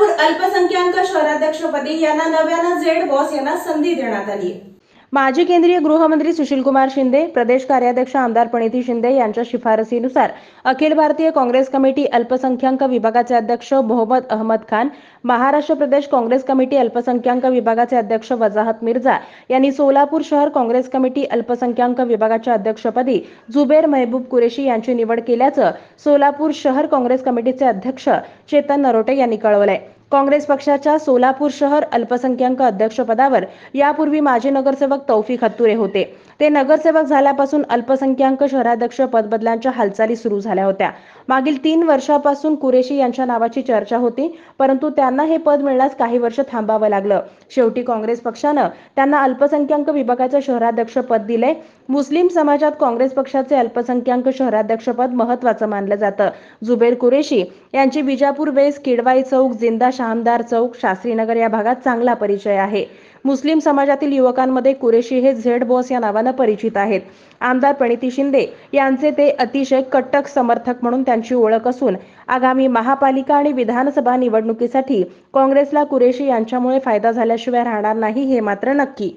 सोलापूर अल्पसंख्याक शहराध्यक्षपदी यांना नव्यानं झेड बॉस यांना संधी देण्यात आली माजी केंद्रीय गृहमंत्री सुशील कुमार शिंदे प्रदेश कार्याध्यक्ष आमदार प्रणिती शिंदे यांच्या शिफारसीनुसार अखिल भारतीय काँग्रेस कमिटी अल्पसंख्याक विभागाचे अध्यक्ष मोहम्मद अहमद खान महाराष्ट्र प्रदेश काँग्रेस कमिटी अल्पसंख्याक विभागाचे अध्यक्ष वजाहत मिर्झा यांनी सोलापूर शहर काँग्रेस कमिटी अल्पसंख्याक विभागाच्या अध्यक्षपदी जुबेर मेहबूब कुरेशी यांची निवड केल्याचं सोलापूर शहर काँग्रेस कमिटीचे अध्यक्ष चेतन नरोटे यांनी कळवलंय काँग्रेस पक्षाच्या सोलापूर शहर अल्पसंख्याक अध्यक्षपदावर यापूर्वी माजी नगरसेवक तौफिक हत्तुरे होते ते नगरसेवक झाल्यापासून अल्पसंख्याक शहराध्यक्ष पदबदलांच्या हालचाली सुरू झाल्या होत्या मागील तीन वर्षापासून कुरेशी यांच्या नावाची चर्चा होती परंतु त्यांना हे पद मिळण्यास काही वर्ष थांबावं लागलं शेवटी काँग्रेस पक्षानं त्यांना अल्पसंख्याक विभागाचं शहराध्यक्ष पद दिले मुस्लिम समाजात काँग्रेस पक्षाचे अल्पसंख्याक शहराध्यक्ष पद महत्वाचं मानलं जातं जुबेर कुरेशी यांची विजापूर वेस किडवाई चौक जिंदा शहामदार चौक शास्त्रीनगर या भागात चांगला परिचय आहे मुस्लिम समाजातील युवकांमध्ये कुरेशी हे झेड बॉस या नावानं परिचित आहेत आमदार प्रणिती शिंदे यांचे ते अतिशय कट्टक समर्थक म्हणून त्यांची ओळख असून आगामी महापालिका आणि विधानसभा निवडणुकीसाठी काँग्रेसला कुरेशी यांच्यामुळे फायदा झाल्याशिवाय राहणार नाही हे मात्र नक्की